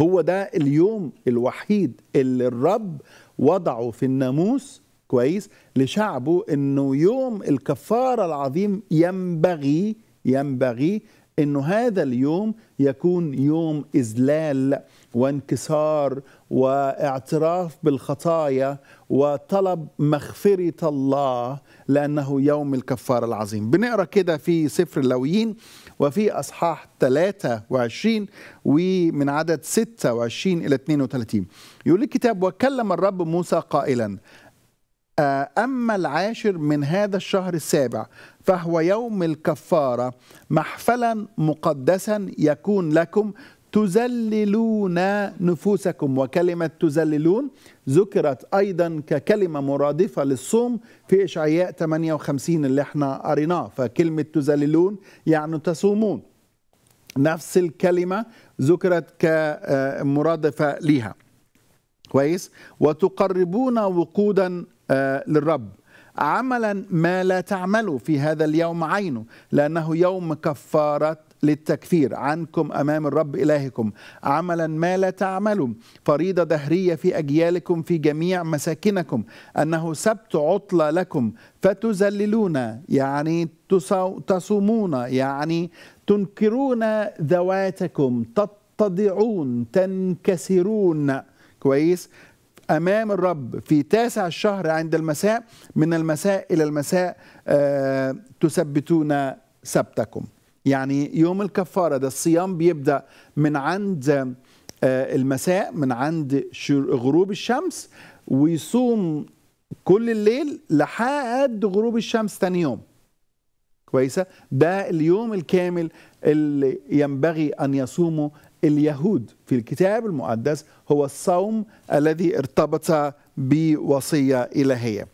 هو ده اليوم الوحيد اللي الرب وضعه في الناموس كويس لشعبه انه يوم الكفاره العظيم ينبغي ينبغي انه هذا اليوم يكون يوم اذلال وانكسار واعتراف بالخطايا وطلب مغفره الله لانه يوم الكفاره العظيم بنقرا كده في سفر اللويين وفي أصحاح 23 ومن عدد 26 إلى 32 يقول الكتاب وكلم الرب موسى قائلا أما العاشر من هذا الشهر السابع فهو يوم الكفارة محفلا مقدسا يكون لكم تزللون نفوسكم وكلمة تزللون ذكرت أيضا ككلمة مرادفة للصوم في إشعياء 58 اللي احنا قريناه فكلمة تزللون يعني تصومون نفس الكلمة ذكرت كمرادفة ليها كويس وتقربون وقودا آه، للرب عملا ما لا تعملوا في هذا اليوم عينه لأنه يوم كفارة للتكفير عنكم امام الرب الهكم عملا ما لا تعملوا فريضه دهريه في اجيالكم في جميع مساكنكم انه سبت عطله لكم فتذللون يعني تصومون يعني تنكرون ذواتكم تتضعون تنكسرون كويس امام الرب في تاسع الشهر عند المساء من المساء الى المساء آه، تثبتون سبتكم يعني يوم الكفارة ده الصيام بيبدأ من عند آه، المساء من عند غروب الشمس ويصوم كل الليل لحد غروب الشمس تاني يوم كويسة ده اليوم الكامل اللي ينبغي أن يصومه اليهود في الكتاب المقدس هو الصوم الذي ارتبط بوصية إلهية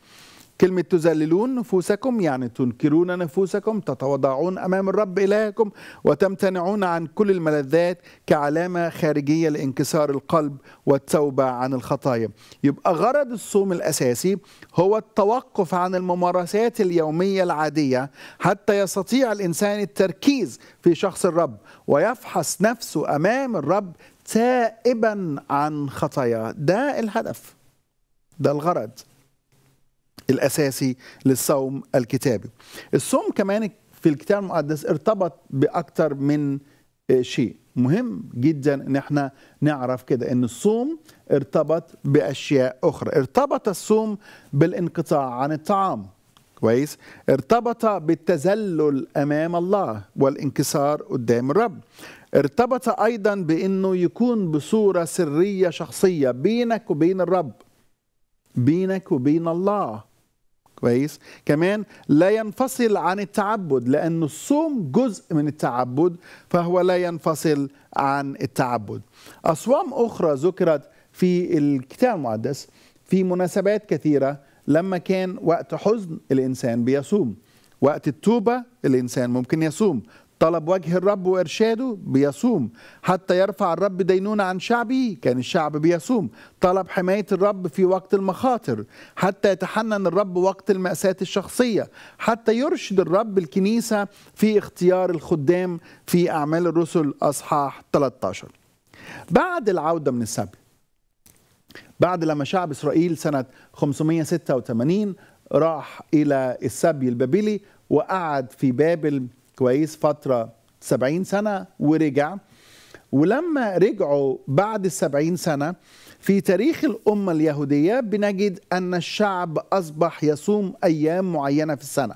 كلمة تذللون نفوسكم يعني تنكرون نفوسكم تتواضعون أمام الرب إلهكم وتمتنعون عن كل الملذات كعلامة خارجية لانكسار القلب والتوبة عن الخطايا يبقى غرض الصوم الأساسي هو التوقف عن الممارسات اليومية العادية حتى يستطيع الإنسان التركيز في شخص الرب ويفحص نفسه أمام الرب تائبا عن خطاياه ده الهدف ده الغرض الأساسي للصوم الكتابي الصوم كمان في الكتاب المقدس ارتبط باكثر من آه، شيء مهم جدا ان احنا نعرف كده ان الصوم ارتبط باشياء اخرى ارتبط الصوم بالانقطاع عن الطعام كويس ارتبط بالتذلل امام الله والانكسار قدام الرب ارتبط ايضا بانه يكون بصوره سريه شخصيه بينك وبين الرب بينك وبين الله كويس كمان لا ينفصل عن التعبد لأن الصوم جزء من التعبد فهو لا ينفصل عن التعبد أصوام أخرى ذكرت في الكتاب المقدس في مناسبات كثيرة لما كان وقت حزن الإنسان بيصوم وقت التوبة الإنسان ممكن يصوم طلب وجه الرب وإرشاده بيصوم حتى يرفع الرب دينونة عن شعبه كان الشعب بيصوم طلب حماية الرب في وقت المخاطر حتى يتحنن الرب وقت المأساة الشخصية حتى يرشد الرب الكنيسة في اختيار الخدام في أعمال الرسل أصحاح 13 بعد العودة من السبي بعد لما شعب إسرائيل سنة 586 راح إلى السبي البابلي وقعد في بابل كويس فترة سبعين سنة ورجع ولما رجعوا بعد السبعين سنة في تاريخ الأمة اليهودية بنجد أن الشعب أصبح يصوم أيام معينة في السنة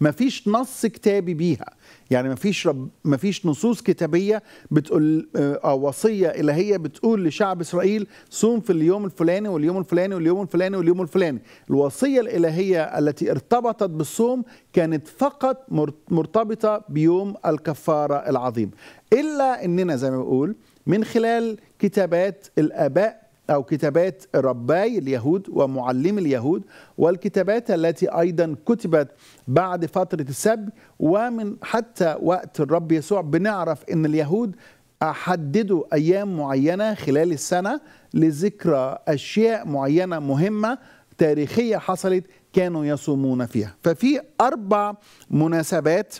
مفيش نص كتابي بيها يعني مفيش رب مفيش نصوص كتابيه بتقول آه، او وصيه الهيه بتقول لشعب اسرائيل صوم في اليوم الفلاني واليوم الفلاني واليوم الفلاني واليوم الفلاني الوصيه الالهيه التي ارتبطت بالصوم كانت فقط مرتبطه بيوم الكفاره العظيم الا اننا زي ما بقول من خلال كتابات الاباء أو كتابات رباي اليهود ومعلم اليهود والكتابات التي أيضا كتبت بعد فترة السبي ومن حتى وقت الرب يسوع بنعرف أن اليهود حددوا أيام معينة خلال السنة لذكرى أشياء معينة مهمة تاريخية حصلت كانوا يصومون فيها ففي أربع مناسبات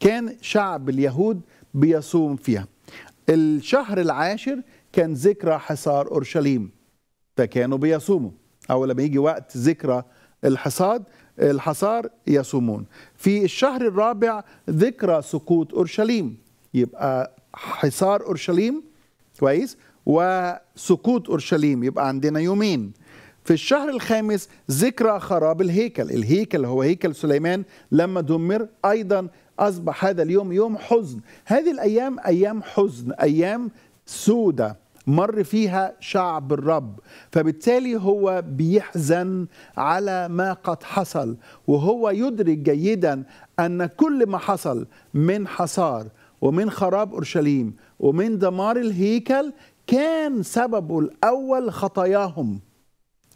كان شعب اليهود بيصوم فيها الشهر العاشر كان ذكرى حصار اورشليم فكانوا بيصوموا او لما يجي وقت ذكرى الحصاد الحصار يصومون في الشهر الرابع ذكرى سقوط اورشليم يبقى حصار اورشليم كويس وسقوط اورشليم يبقى عندنا يومين في الشهر الخامس ذكرى خراب الهيكل الهيكل هو هيكل سليمان لما دمر ايضا اصبح هذا اليوم يوم حزن هذه الايام ايام حزن ايام سودة مر فيها شعب الرب فبالتالي هو بيحزن على ما قد حصل وهو يدرك جيدا أن كل ما حصل من حصار ومن خراب أورشليم ومن دمار الهيكل كان سببه الأول خطاياهم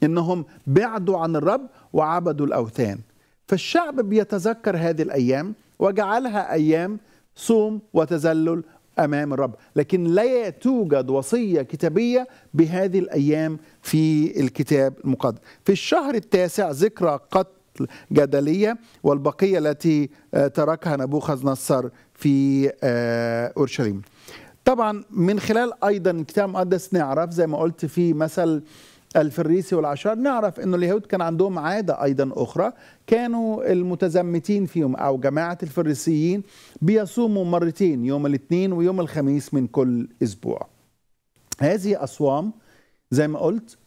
إنهم بعدوا عن الرب وعبدوا الأوثان فالشعب بيتذكر هذه الأيام وجعلها أيام صوم وتذلل امام الرب لكن لا توجد وصيه كتابيه بهذه الايام في الكتاب المقدس في الشهر التاسع ذكرى قتل جدليه والبقيه التي آه، تركها نبوخذ نصر في آه، اورشليم طبعا من خلال ايضا الكتاب المقدس نعرف زي ما قلت في مثل الفريسي والعشار نعرف أنه اليهود كان عندهم عادة أيضا أخرى كانوا المتزمتين فيهم أو جماعة الفريسيين بيصوموا مرتين يوم الاثنين ويوم الخميس من كل أسبوع هذه أصوام زي ما قلت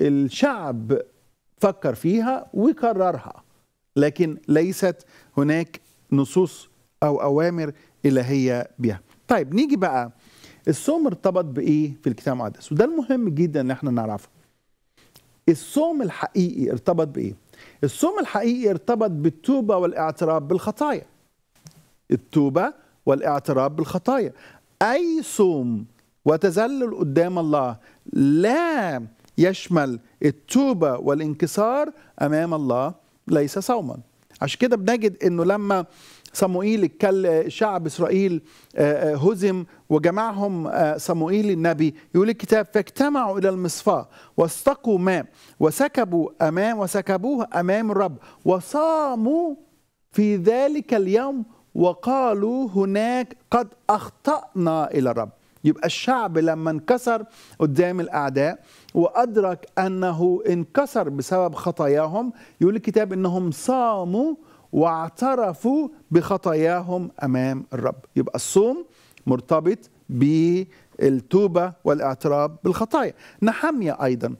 الشعب فكر فيها وكررها لكن ليست هناك نصوص أو أوامر إلهية بها طيب نيجي بقى الصوم ارتبط بإيه في الكتاب المقدس وده المهم جدا إن احنا نعرفه الصوم الحقيقي ارتبط بايه الصوم الحقيقي ارتبط بالتوبه والاعتراف بالخطايا التوبه والاعتراف بالخطايا اي صوم وتذلل قدام الله لا يشمل التوبه والانكسار امام الله ليس صوما عشان كده بنجد انه لما صموئيل شعب إسرائيل آه، آه، هزم وجمعهم آه، صموئيل النبي يقول الكتاب فاجتمعوا إلى المصفاة واستقوا ماء وسكبوا أمام وسكبوه أمام الرب وصاموا في ذلك اليوم وقالوا هناك قد أخطأنا إلى الرب يبقى الشعب لما انكسر قدام الأعداء وأدرك أنه انكسر بسبب خطاياهم يقول الكتاب أنهم صاموا واعترفوا بخطاياهم امام الرب يبقى الصوم مرتبط بالتوبه والاعتراف بالخطايا نحمية ايضا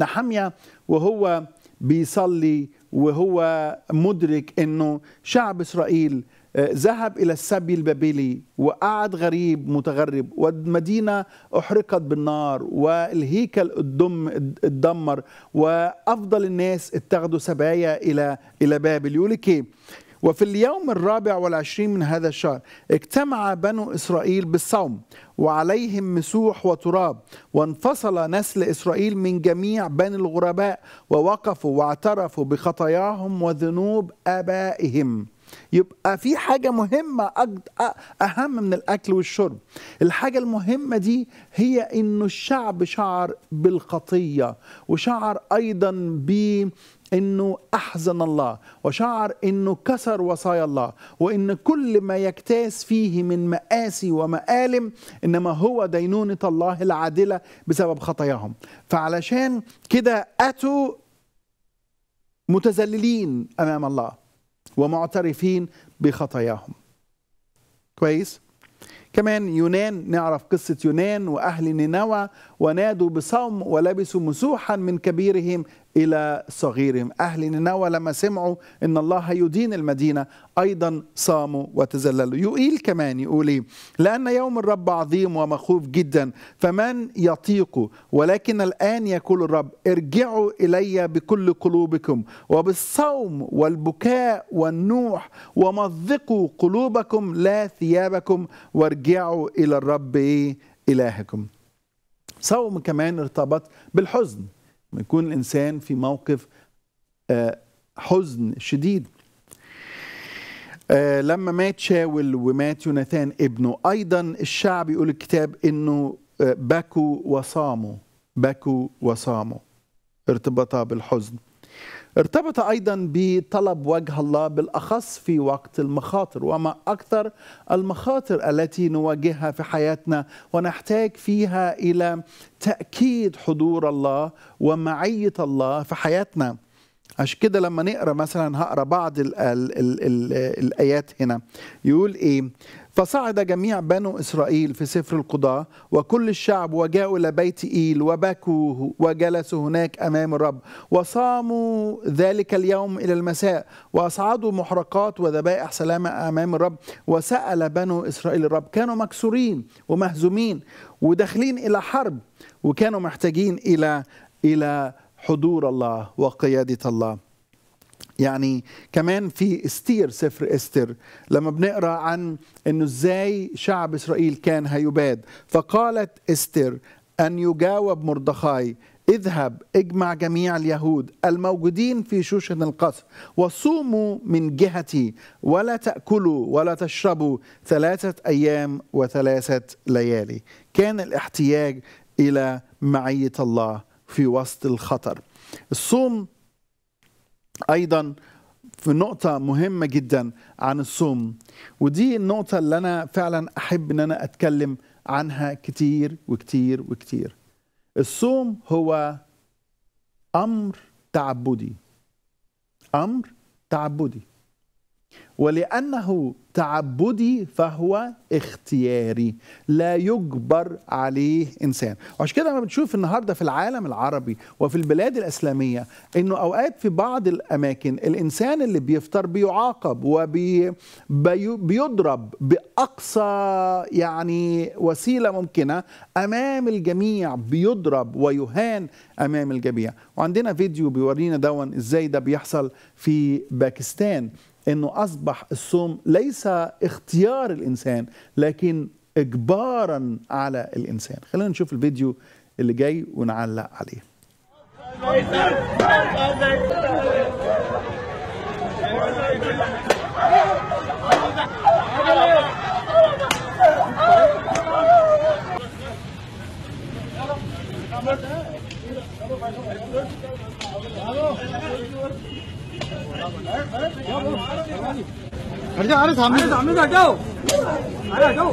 نحمية وهو بيصلي وهو مدرك انه شعب اسرائيل آه، ذهب إلى السبي البابلي وقعد غريب متغرب والمدينة أحرقت بالنار والهيكل اتدمر وأفضل الناس اتخذوا سبايا إلى إلى بابل يقول لك إيه؟ وفي اليوم الرابع والعشرين من هذا الشهر اجتمع بنو إسرائيل بالصوم وعليهم مسوح وتراب وانفصل نسل إسرائيل من جميع بني الغرباء ووقفوا واعترفوا بخطاياهم وذنوب آبائهم يبقى في حاجة مهمة أهم من الأكل والشرب الحاجة المهمة دي هي أنه الشعب شعر بالخطية وشعر أيضا ب انه احزن الله وشعر انه كسر وصايا الله وان كل ما يكتاس فيه من مآسي ومآلم انما هو دينونة الله العادلة بسبب خطاياهم فعلشان كده اتوا متذللين امام الله ومعترفين بخطاياهم كويس كمان يونان نعرف قصة يونان وأهل نينوى ونادوا بصوم ولبسوا مسوحا من كبيرهم إلى صغيرهم أهل نينوى لما سمعوا أن الله هيدين المدينة أيضا صاموا وتزللوا يقيل كمان يقول إيه لأن يوم الرب عظيم ومخوف جدا فمن يطيق ولكن الآن يقول الرب ارجعوا إلي بكل قلوبكم وبالصوم والبكاء والنوح ومضقوا قلوبكم لا ثيابكم وارجعوا إلى الرب إيه إلهكم صوم كمان ارتبط بالحزن يكون الإنسان في موقف آه، حزن شديد آه، لما مات شاول ومات يوناثان ابنه أيضا الشعب يقول الكتاب أنه آه، بكوا وصاموا بكوا وصاموا ارتبطا بالحزن ارتبط ايضا بطلب وجه الله بالاخص في وقت المخاطر وما اكثر المخاطر التي نواجهها في حياتنا ونحتاج فيها الى تاكيد حضور الله ومعيه الله في حياتنا عشان كده لما نقرا مثلا هقرا بعض الايات هنا يقول ايه فصعد جميع بنو إسرائيل في سفر القضاء وكل الشعب وجاءوا إلى بيت إيل وبكوا وجلسوا هناك أمام الرب وصاموا ذلك اليوم إلى المساء وأصعدوا محرقات وذبائح سلامة أمام الرب وسأل بنو إسرائيل الرب كانوا مكسورين ومهزومين وداخلين إلى حرب وكانوا محتاجين إلى إلى حضور الله وقيادة الله يعني كمان في استير سفر استر لما بنقرا عن انه ازاي شعب اسرائيل كان هيباد فقالت استر ان يجاوب مردخاي اذهب اجمع جميع اليهود الموجودين في شوشن القصر وصوموا من جهتي ولا تاكلوا ولا تشربوا ثلاثه ايام وثلاثه ليالي كان الاحتياج الى معيه الله في وسط الخطر الصوم ايضا في نقطة مهمة جدا عن الصوم ودي النقطة اللي أنا فعلا أحب أن أنا أتكلم عنها كتير وكتير وكتير الصوم هو أمر تعبدي أمر تعبدي ولأنه تعبدي فهو اختياري لا يجبر عليه إنسان وعشان كده ما بنشوف النهاردة في العالم العربي وفي البلاد الأسلامية أنه أوقات في بعض الأماكن الإنسان اللي بيفطر بيعاقب وبيضرب بأقصى يعني وسيلة ممكنة أمام الجميع بيضرب ويهان أمام الجميع وعندنا فيديو بيورينا دون إزاي ده بيحصل في باكستان انه اصبح الصوم ليس اختيار الانسان لكن اجبارا على الانسان خلينا نشوف الفيديو اللي جاي ونعلق عليه अरे सामने सामने जाओ अरे जाओ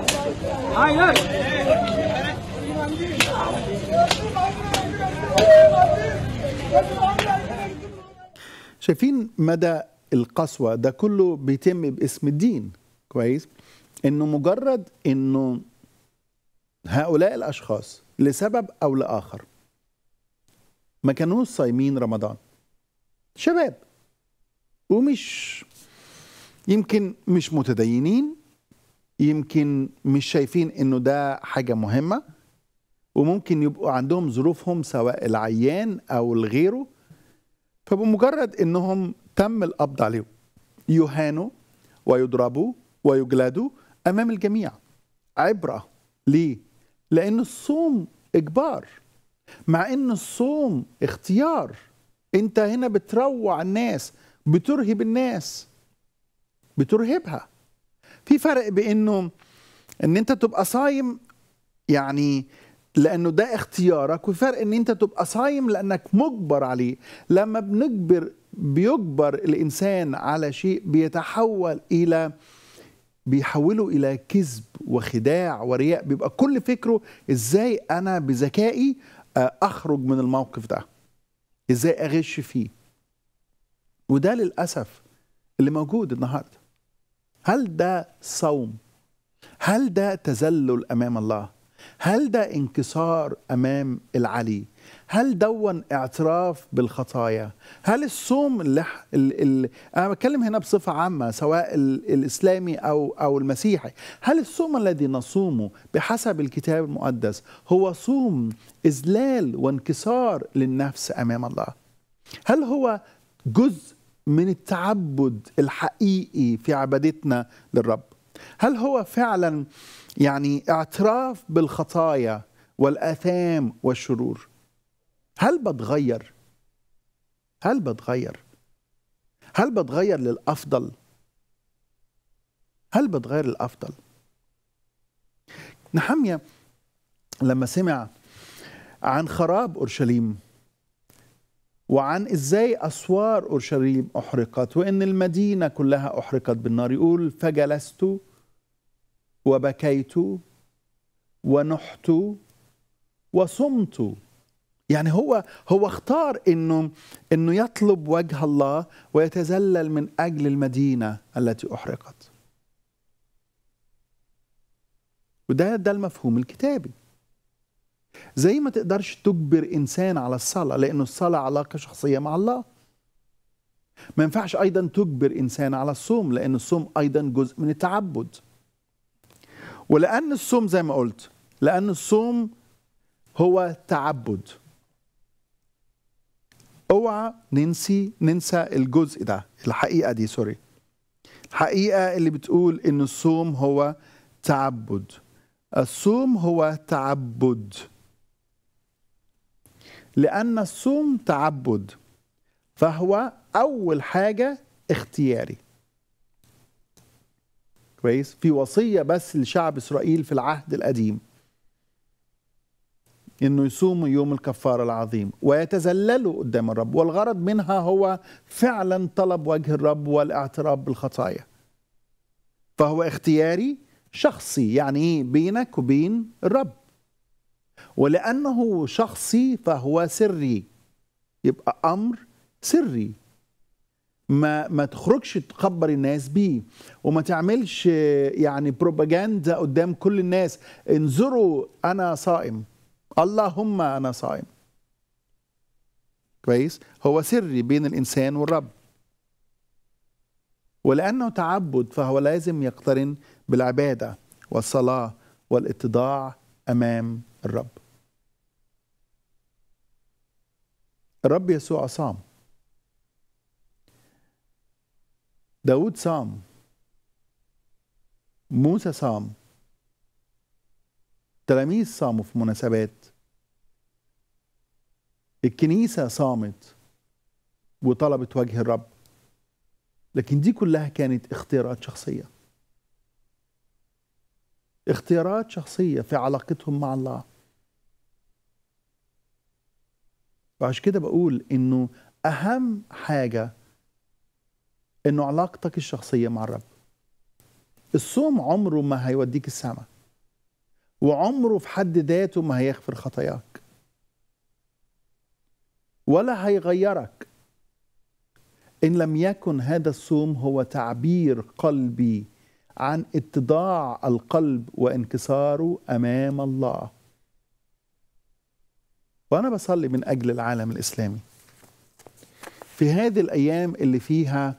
हाँ इधर شايفين مدى القسوة ده كله بيتم باسم الدين كويس انه مجرد انه هؤلاء الاشخاص لسبب او لاخر ما كانوش صايمين رمضان شباب ومش يمكن مش متدينين يمكن مش شايفين انه ده حاجه مهمه وممكن يبقوا عندهم ظروفهم سواء العيان او الغيره فبمجرد انهم تم القبض عليهم يهانوا ويضربوا ويجلدوا امام الجميع عبره ليه لان الصوم اجبار مع ان الصوم اختيار انت هنا بتروع الناس بترهب الناس بترهبها في فرق بانه ان انت تبقى صايم يعني لانه ده اختيارك وفرق ان انت تبقى صايم لانك مجبر عليه لما بنجبر بيجبر الانسان على شيء بيتحول الى بيحوله الى كذب وخداع ورياء بيبقى كل فكره ازاي انا بذكائي آه، اخرج من الموقف ده ازاي اغش فيه وده للأسف اللي موجود النهاردة هل ده صوم هل ده تذلل أمام الله هل ده انكسار أمام العلي هل دون اعتراف بالخطايا هل الصوم اللي ال... ال... انا بتكلم هنا بصفه عامه سواء ال... الاسلامي او او المسيحي هل الصوم الذي نصومه بحسب الكتاب المقدس هو صوم اذلال وانكسار للنفس امام الله هل هو جزء من التعبد الحقيقي في عبادتنا للرب هل هو فعلا يعني اعتراف بالخطايا والآثام والشرور هل بتغير هل بتغير هل بتغير للأفضل هل بتغير للأفضل نحمية لما سمع عن خراب أورشليم وعن ازاي اسوار اورشليم احرقت وان المدينه كلها احرقت بالنار يقول فجلست وبكيت ونحت وصمت يعني هو هو اختار انه انه يطلب وجه الله ويتذلل من اجل المدينه التي احرقت وده ده المفهوم الكتابي زي ما تقدرش تجبر انسان على الصلاه لانه الصلاه علاقه شخصيه مع الله ما ينفعش ايضا تجبر انسان على الصوم لان الصوم ايضا جزء من التعبد ولان الصوم زي ما قلت لان الصوم هو تعبد اوعى ننسي ننسى الجزء ده الحقيقه دي سوري الحقيقه اللي بتقول ان الصوم هو تعبد الصوم هو تعبد لأن الصوم تعبد فهو أول حاجة اختياري كويس في وصية بس لشعب إسرائيل في العهد القديم انه يصوموا يوم الكفاره العظيم ويتذللوا قدام الرب والغرض منها هو فعلا طلب وجه الرب والاعتراف بالخطايا فهو اختياري شخصي يعني ايه بينك وبين الرب ولأنه شخصي فهو سري يبقى أمر سري ما ما تخرجش تخبر الناس بيه وما تعملش يعني بروباجندا قدام كل الناس انظروا انا صائم اللهم انا صائم كويس هو سري بين الانسان والرب ولانه تعبد فهو لازم يقترن بالعباده والصلاه والاتضاع امام الرب الرب يسوع صام داود صام موسى صام تلاميذ صاموا في مناسبات الكنيسة صامت وطلبت وجه الرب لكن دي كلها كانت اختيارات شخصية اختيارات شخصية في علاقتهم مع الله وعشان كده بقول انه اهم حاجه انه علاقتك الشخصيه مع الرب الصوم عمره ما هيوديك السماء وعمره في حد ذاته ما هيغفر خطاياك ولا هيغيرك ان لم يكن هذا الصوم هو تعبير قلبي عن اتضاع القلب وانكساره امام الله وأنا بصلي من أجل العالم الإسلامي في هذه الأيام اللي فيها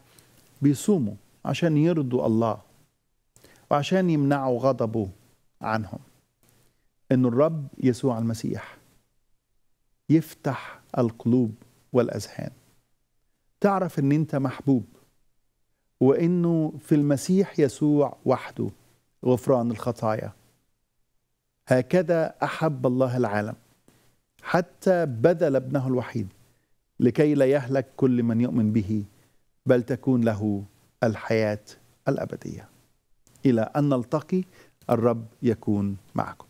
بيصوموا عشان يرضوا الله وعشان يمنعوا غضبه عنهم أن الرب يسوع المسيح يفتح القلوب والأذهان تعرف أن أنت محبوب وأنه في المسيح يسوع وحده غفران الخطايا هكذا أحب الله العالم حتى بذل ابنه الوحيد لكي لا يهلك كل من يؤمن به بل تكون له الحياه الابديه الى ان نلتقي الرب يكون معكم